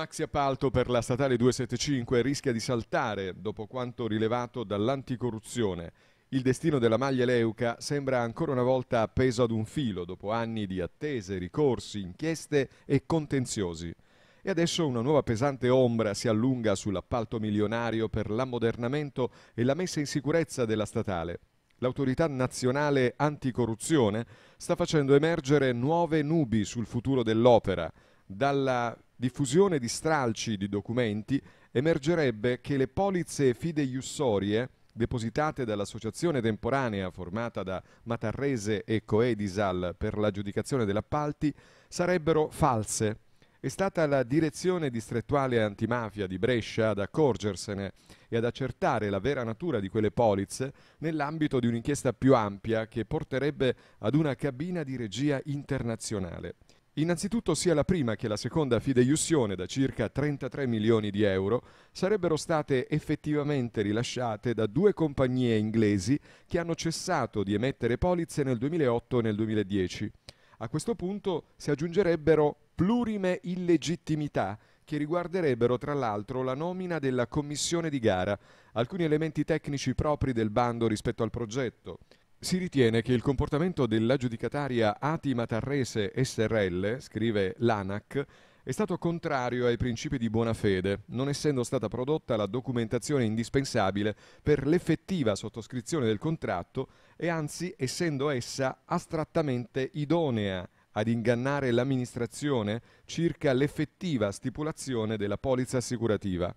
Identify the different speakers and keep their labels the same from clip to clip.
Speaker 1: maxi appalto per la statale 275 rischia di saltare dopo quanto rilevato dall'anticorruzione. Il destino della maglia Leuca sembra ancora una volta appeso ad un filo dopo anni di attese, ricorsi, inchieste e contenziosi. E adesso una nuova pesante ombra si allunga sull'appalto milionario per l'ammodernamento e la messa in sicurezza della statale. L'autorità nazionale anticorruzione sta facendo emergere nuove nubi sul futuro dell'opera, dalla diffusione di stralci di documenti, emergerebbe che le polizze fideiussorie depositate dall'associazione temporanea formata da Matarrese e Coedisal per l'aggiudicazione dell'appalti sarebbero false. È stata la direzione distrettuale antimafia di Brescia ad accorgersene e ad accertare la vera natura di quelle polizze nell'ambito di un'inchiesta più ampia che porterebbe ad una cabina di regia internazionale. Innanzitutto sia la prima che la seconda fideiussione da circa 33 milioni di euro sarebbero state effettivamente rilasciate da due compagnie inglesi che hanno cessato di emettere polizze nel 2008 e nel 2010. A questo punto si aggiungerebbero plurime illegittimità che riguarderebbero tra l'altro la nomina della commissione di gara, alcuni elementi tecnici propri del bando rispetto al progetto, si ritiene che il comportamento dell'aggiudicataria Atima Tarrese SRL, scrive l'ANAC, è stato contrario ai principi di buona fede, non essendo stata prodotta la documentazione indispensabile per l'effettiva sottoscrizione del contratto e anzi essendo essa astrattamente idonea ad ingannare l'amministrazione circa l'effettiva stipulazione della polizza assicurativa.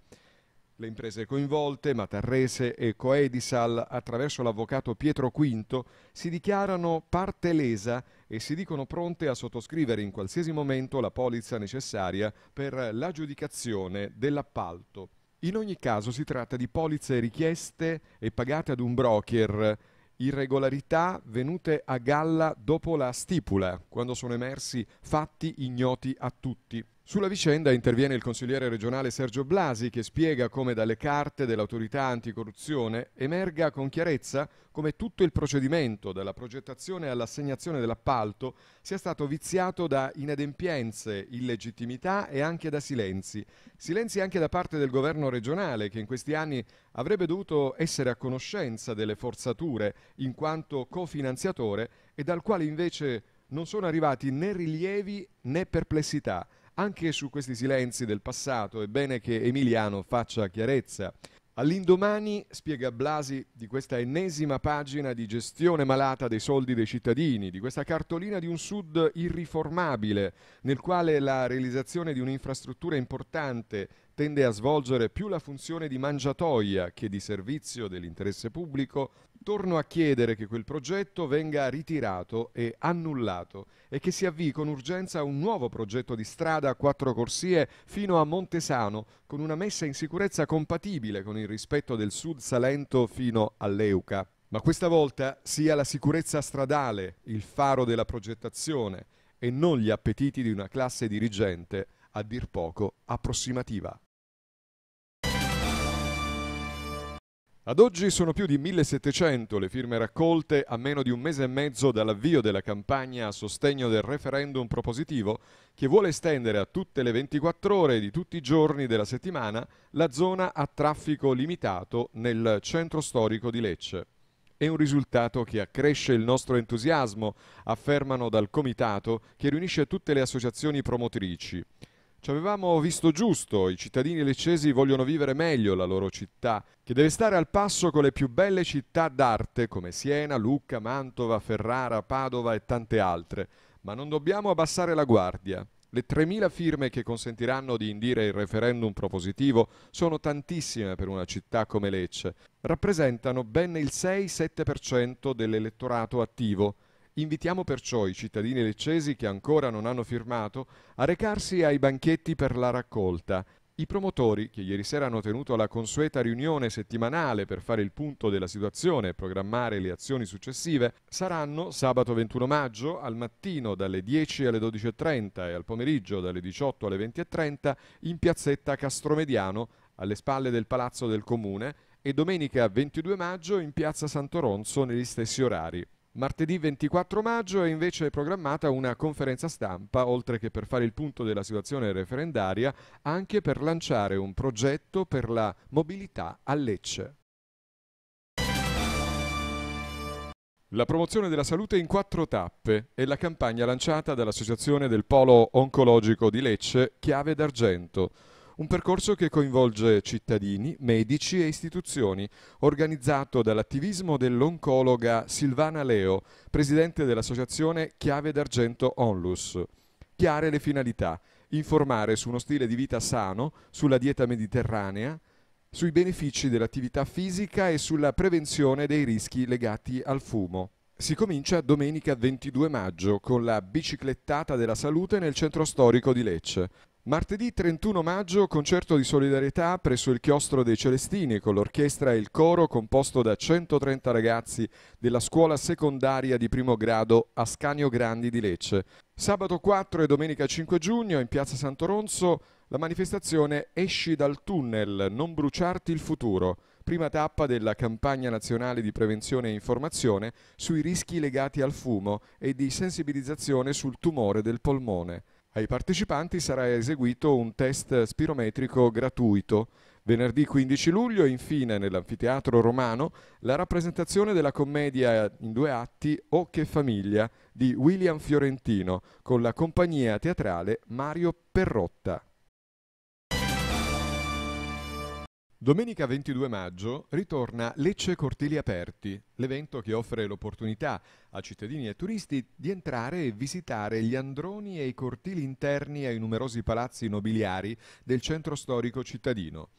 Speaker 1: Le imprese coinvolte, Matarrese e Coedisal, attraverso l'avvocato Pietro V, si dichiarano parte lesa e si dicono pronte a sottoscrivere in qualsiasi momento la polizza necessaria per l'aggiudicazione dell'appalto. In ogni caso si tratta di polizze richieste e pagate ad un broker, irregolarità venute a galla dopo la stipula, quando sono emersi fatti ignoti a tutti. Sulla vicenda interviene il consigliere regionale Sergio Blasi che spiega come dalle carte dell'autorità anticorruzione emerga con chiarezza come tutto il procedimento dalla progettazione all'assegnazione dell'appalto sia stato viziato da inadempienze, illegittimità e anche da silenzi. Silenzi anche da parte del governo regionale che in questi anni avrebbe dovuto essere a conoscenza delle forzature in quanto cofinanziatore e dal quale invece non sono arrivati né rilievi né perplessità. Anche su questi silenzi del passato è bene che Emiliano faccia chiarezza. All'indomani, spiega Blasi, di questa ennesima pagina di gestione malata dei soldi dei cittadini, di questa cartolina di un sud irriformabile, nel quale la realizzazione di un'infrastruttura importante tende a svolgere più la funzione di mangiatoia che di servizio dell'interesse pubblico, torno a chiedere che quel progetto venga ritirato e annullato e che si avvii con urgenza un nuovo progetto di strada a quattro corsie fino a Montesano con una messa in sicurezza compatibile con il rispetto del Sud Salento fino all'Euca. Ma questa volta sia la sicurezza stradale il faro della progettazione e non gli appetiti di una classe dirigente a dir poco approssimativa. Ad oggi sono più di 1700 le firme raccolte a meno di un mese e mezzo dall'avvio della campagna a sostegno del referendum propositivo che vuole estendere a tutte le 24 ore di tutti i giorni della settimana la zona a traffico limitato nel centro storico di Lecce. È un risultato che accresce il nostro entusiasmo, affermano dal comitato che riunisce tutte le associazioni promotrici. Ci avevamo visto giusto, i cittadini leccesi vogliono vivere meglio la loro città, che deve stare al passo con le più belle città d'arte come Siena, Lucca, Mantova, Ferrara, Padova e tante altre. Ma non dobbiamo abbassare la guardia. Le 3.000 firme che consentiranno di indire il referendum propositivo sono tantissime per una città come Lecce. Rappresentano ben il 6-7% dell'elettorato attivo Invitiamo perciò i cittadini leccesi che ancora non hanno firmato a recarsi ai banchetti per la raccolta. I promotori, che ieri sera hanno tenuto la consueta riunione settimanale per fare il punto della situazione e programmare le azioni successive, saranno sabato 21 maggio al mattino dalle 10 alle 12.30 e al pomeriggio dalle 18 alle 20.30 in piazzetta Castromediano, alle spalle del Palazzo del Comune, e domenica 22 maggio in piazza Santoronzo negli stessi orari. Martedì 24 maggio è invece programmata una conferenza stampa, oltre che per fare il punto della situazione referendaria, anche per lanciare un progetto per la mobilità a Lecce. La promozione della salute in quattro tappe è la campagna lanciata dall'Associazione del Polo Oncologico di Lecce, Chiave d'Argento un percorso che coinvolge cittadini, medici e istituzioni, organizzato dall'attivismo dell'oncologa Silvana Leo, presidente dell'associazione Chiave d'Argento Onlus. Chiare le finalità, informare su uno stile di vita sano, sulla dieta mediterranea, sui benefici dell'attività fisica e sulla prevenzione dei rischi legati al fumo. Si comincia domenica 22 maggio con la biciclettata della salute nel centro storico di Lecce. Martedì 31 maggio, concerto di solidarietà presso il chiostro dei Celestini con l'orchestra e il coro composto da 130 ragazzi della scuola secondaria di primo grado Ascanio Grandi di Lecce. Sabato 4 e domenica 5 giugno in piazza Santoronzo la manifestazione Esci dal tunnel, non bruciarti il futuro, prima tappa della campagna nazionale di prevenzione e informazione sui rischi legati al fumo e di sensibilizzazione sul tumore del polmone. Ai partecipanti sarà eseguito un test spirometrico gratuito. Venerdì 15 luglio, infine, nell'Anfiteatro Romano, la rappresentazione della commedia in due atti O che famiglia di William Fiorentino con la compagnia teatrale Mario Perrotta. Domenica 22 maggio ritorna Lecce Cortili Aperti, l'evento che offre l'opportunità a cittadini e turisti di entrare e visitare gli androni e i cortili interni ai numerosi palazzi nobiliari del centro storico cittadino.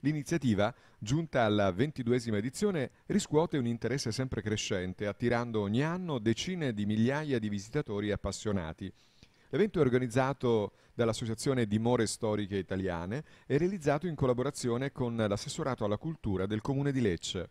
Speaker 1: L'iniziativa, giunta alla ventiduesima edizione, riscuote un interesse sempre crescente, attirando ogni anno decine di migliaia di visitatori appassionati. L'evento è organizzato dall'Associazione Dimore Storiche Italiane e realizzato in collaborazione con l'assessorato alla cultura del comune di Lecce.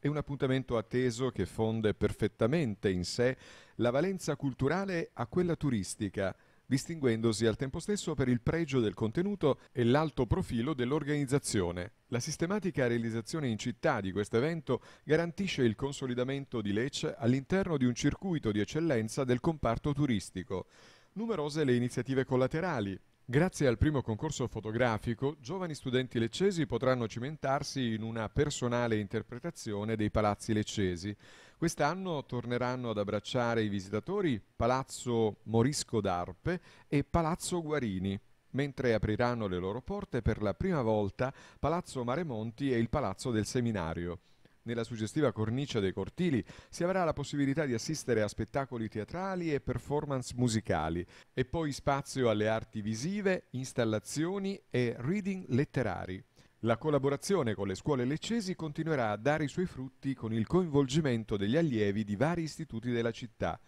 Speaker 1: È un appuntamento atteso che fonde perfettamente in sé la valenza culturale a quella turistica, distinguendosi al tempo stesso per il pregio del contenuto e l'alto profilo dell'organizzazione. La sistematica realizzazione in città di questo evento garantisce il consolidamento di Lecce all'interno di un circuito di eccellenza del comparto turistico, numerose le iniziative collaterali. Grazie al primo concorso fotografico, giovani studenti leccesi potranno cimentarsi in una personale interpretazione dei palazzi leccesi. Quest'anno torneranno ad abbracciare i visitatori Palazzo Morisco d'Arpe e Palazzo Guarini, mentre apriranno le loro porte per la prima volta Palazzo Maremonti e il Palazzo del Seminario. Nella suggestiva cornice dei cortili si avrà la possibilità di assistere a spettacoli teatrali e performance musicali e poi spazio alle arti visive, installazioni e reading letterari. La collaborazione con le scuole leccesi continuerà a dare i suoi frutti con il coinvolgimento degli allievi di vari istituti della città.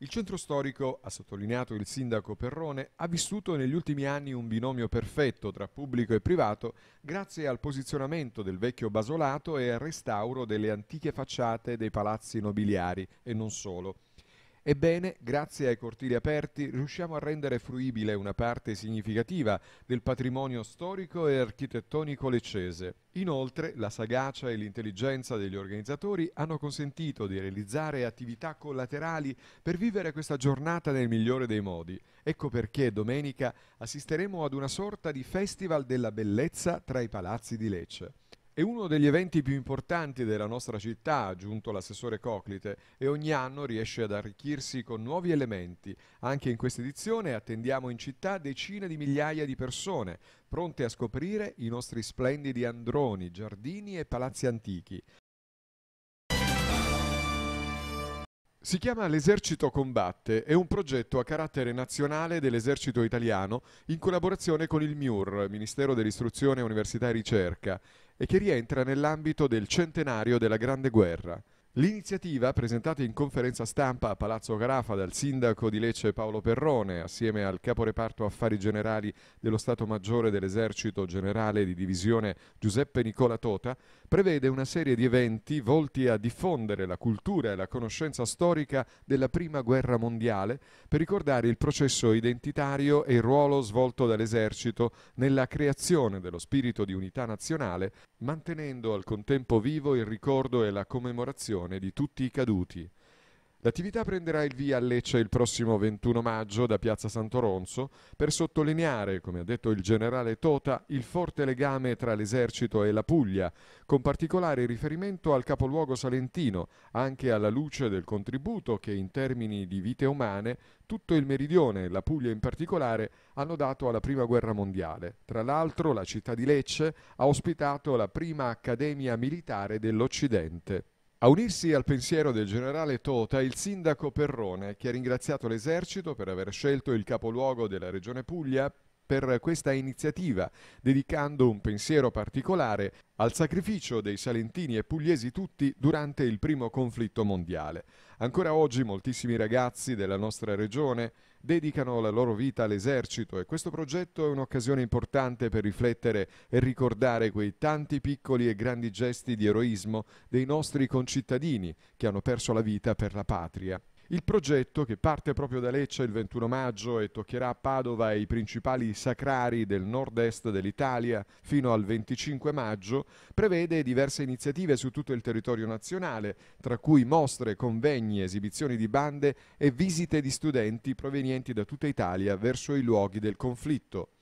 Speaker 1: Il centro storico, ha sottolineato il sindaco Perrone, ha vissuto negli ultimi anni un binomio perfetto tra pubblico e privato grazie al posizionamento del vecchio basolato e al restauro delle antiche facciate dei palazzi nobiliari e non solo. Ebbene, grazie ai cortili aperti riusciamo a rendere fruibile una parte significativa del patrimonio storico e architettonico leccese. Inoltre, la sagacia e l'intelligenza degli organizzatori hanno consentito di realizzare attività collaterali per vivere questa giornata nel migliore dei modi. Ecco perché domenica assisteremo ad una sorta di festival della bellezza tra i palazzi di Lecce. È uno degli eventi più importanti della nostra città, ha aggiunto l'assessore Coclite, e ogni anno riesce ad arricchirsi con nuovi elementi. Anche in questa edizione attendiamo in città decine di migliaia di persone, pronte a scoprire i nostri splendidi androni, giardini e palazzi antichi. Si chiama L'Esercito Combatte, è un progetto a carattere nazionale dell'esercito italiano in collaborazione con il MIUR, Ministero dell'Istruzione, Università e Ricerca e che rientra nell'ambito del centenario della Grande Guerra, L'iniziativa, presentata in conferenza stampa a Palazzo Carafa dal sindaco di Lecce Paolo Perrone, assieme al caporeparto affari generali dello Stato Maggiore dell'Esercito Generale di Divisione Giuseppe Nicola Tota, prevede una serie di eventi volti a diffondere la cultura e la conoscenza storica della Prima Guerra Mondiale per ricordare il processo identitario e il ruolo svolto dall'Esercito nella creazione dello spirito di unità nazionale, mantenendo al contempo vivo il ricordo e la commemorazione rimozione di tutti i caduti. L'attività prenderà il via a Lecce il prossimo 21 maggio da Piazza Santoronzo per sottolineare, come ha detto il generale Tota, il forte legame tra l'esercito e la Puglia, con particolare riferimento al capoluogo salentino, anche alla luce del contributo che in termini di vite umane tutto il meridione, la Puglia in particolare, hanno dato alla Prima Guerra Mondiale. Tra l'altro la città di Lecce ha ospitato la prima Accademia Militare dell'Occidente. A unirsi al pensiero del generale Tota il sindaco Perrone, che ha ringraziato l'esercito per aver scelto il capoluogo della regione Puglia per questa iniziativa, dedicando un pensiero particolare al sacrificio dei salentini e pugliesi tutti durante il primo conflitto mondiale. Ancora oggi moltissimi ragazzi della nostra regione dedicano la loro vita all'esercito e questo progetto è un'occasione importante per riflettere e ricordare quei tanti piccoli e grandi gesti di eroismo dei nostri concittadini che hanno perso la vita per la patria. Il progetto, che parte proprio da Lecce il 21 maggio e toccherà a Padova e i principali sacrari del nord-est dell'Italia fino al 25 maggio, prevede diverse iniziative su tutto il territorio nazionale, tra cui mostre, convegni, esibizioni di bande e visite di studenti provenienti da tutta Italia verso i luoghi del conflitto.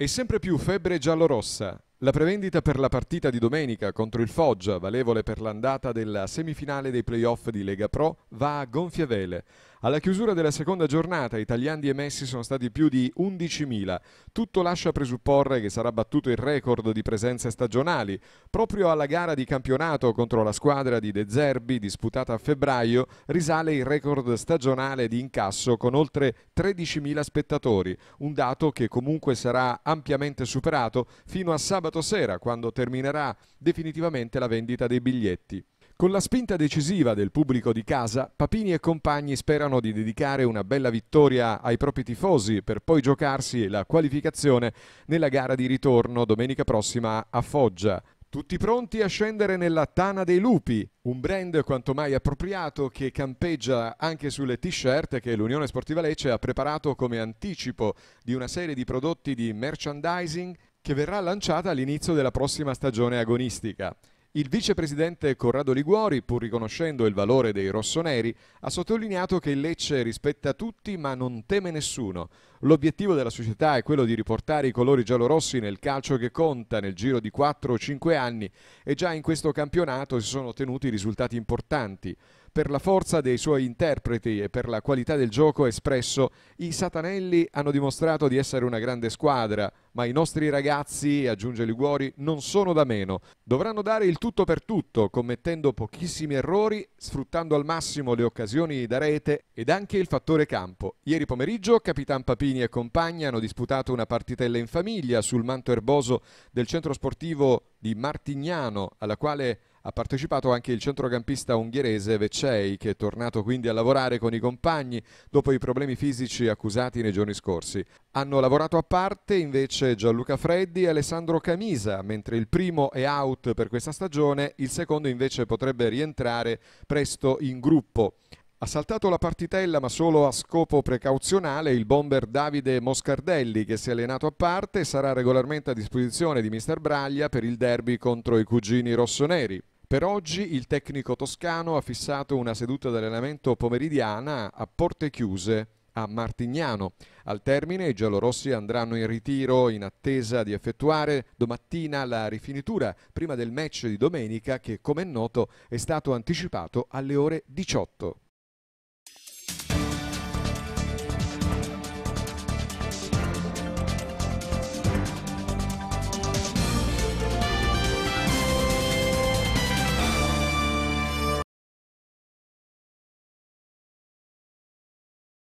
Speaker 1: E sempre più febbre giallorossa. La prevendita per la partita di domenica contro il Foggia, valevole per l'andata della semifinale dei playoff di Lega Pro, va a gonfie vele. Alla chiusura della seconda giornata i tagliandi emessi sono stati più di 11.000. Tutto lascia presupporre che sarà battuto il record di presenze stagionali. Proprio alla gara di campionato contro la squadra di De Zerbi disputata a febbraio risale il record stagionale di incasso con oltre 13.000 spettatori, un dato che comunque sarà ampiamente superato fino a sabato sera quando terminerà definitivamente la vendita dei biglietti. Con la spinta decisiva del pubblico di casa, Papini e compagni sperano di dedicare una bella vittoria ai propri tifosi per poi giocarsi la qualificazione nella gara di ritorno domenica prossima a Foggia. Tutti pronti a scendere nella Tana dei Lupi, un brand quanto mai appropriato che campeggia anche sulle t-shirt che l'Unione Sportiva Lecce ha preparato come anticipo di una serie di prodotti di merchandising che verrà lanciata all'inizio della prossima stagione agonistica. Il vicepresidente Corrado Liguori, pur riconoscendo il valore dei rossoneri, ha sottolineato che il Lecce rispetta tutti ma non teme nessuno. L'obiettivo della società è quello di riportare i colori giallorossi nel calcio che conta nel giro di 4 o 5 anni e già in questo campionato si sono ottenuti risultati importanti. Per la forza dei suoi interpreti e per la qualità del gioco espresso, i Satanelli hanno dimostrato di essere una grande squadra, ma i nostri ragazzi, aggiunge Liguori, non sono da meno. Dovranno dare il tutto per tutto, commettendo pochissimi errori, sfruttando al massimo le occasioni da rete ed anche il fattore campo. Ieri pomeriggio Capitan Papini e compagni hanno disputato una partitella in famiglia sul manto erboso del centro sportivo di Martignano, alla quale ha partecipato anche il centrocampista ungherese Vecei, che è tornato quindi a lavorare con i compagni dopo i problemi fisici accusati nei giorni scorsi. Hanno lavorato a parte invece Gianluca Freddi e Alessandro Camisa, mentre il primo è out per questa stagione, il secondo invece potrebbe rientrare presto in gruppo. Ha saltato la partitella ma solo a scopo precauzionale il bomber Davide Moscardelli che si è allenato a parte e sarà regolarmente a disposizione di mister Braglia per il derby contro i cugini rossoneri. Per oggi il tecnico toscano ha fissato una seduta d'allenamento pomeridiana a porte chiuse a Martignano. Al termine i giallorossi andranno in ritiro in attesa di effettuare domattina la rifinitura prima del match di domenica che come è noto è stato anticipato alle ore 18.